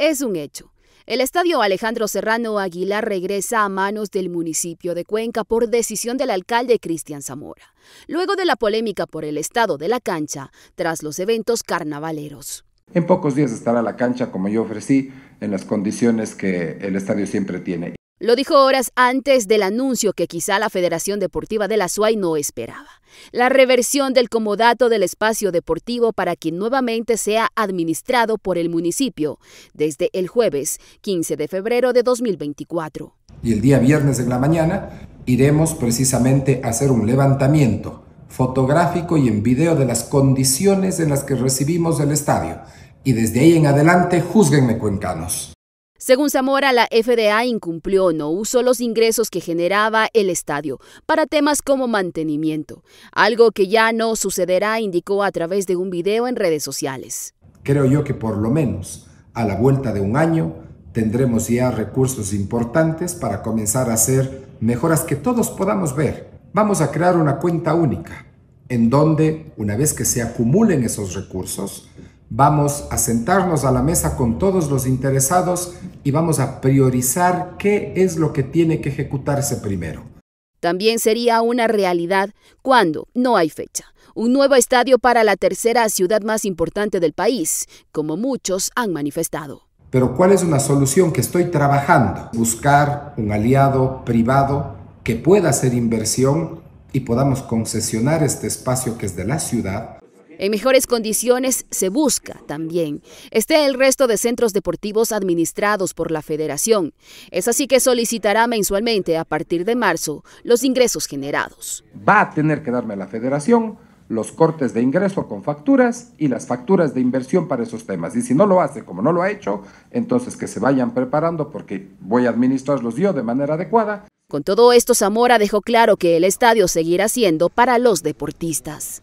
es un hecho. El estadio Alejandro Serrano Aguilar regresa a manos del municipio de Cuenca por decisión del alcalde Cristian Zamora, luego de la polémica por el estado de la cancha tras los eventos carnavaleros. En pocos días estará la cancha como yo ofrecí, en las condiciones que el estadio siempre tiene. Lo dijo horas antes del anuncio que quizá la Federación Deportiva de la SUAY no esperaba. La reversión del comodato del espacio deportivo para que nuevamente sea administrado por el municipio desde el jueves 15 de febrero de 2024. Y el día viernes en la mañana iremos precisamente a hacer un levantamiento fotográfico y en video de las condiciones en las que recibimos el estadio. Y desde ahí en adelante, juzguenme cuencanos. Según Zamora, la FDA incumplió o no usó los ingresos que generaba el estadio para temas como mantenimiento, algo que ya no sucederá, indicó a través de un video en redes sociales. Creo yo que por lo menos a la vuelta de un año tendremos ya recursos importantes para comenzar a hacer mejoras que todos podamos ver. Vamos a crear una cuenta única en donde, una vez que se acumulen esos recursos, vamos a sentarnos a la mesa con todos los interesados y vamos a priorizar qué es lo que tiene que ejecutarse primero. También sería una realidad cuando no hay fecha. Un nuevo estadio para la tercera ciudad más importante del país, como muchos han manifestado. Pero ¿cuál es una solución que estoy trabajando? Buscar un aliado privado que pueda hacer inversión y podamos concesionar este espacio que es de la ciudad en mejores condiciones se busca también esté el resto de centros deportivos administrados por la federación. Es así que solicitará mensualmente a partir de marzo los ingresos generados. Va a tener que darme a la federación los cortes de ingreso con facturas y las facturas de inversión para esos temas. Y si no lo hace como no lo ha hecho, entonces que se vayan preparando porque voy a administrarlos yo de manera adecuada. Con todo esto, Zamora dejó claro que el estadio seguirá siendo para los deportistas.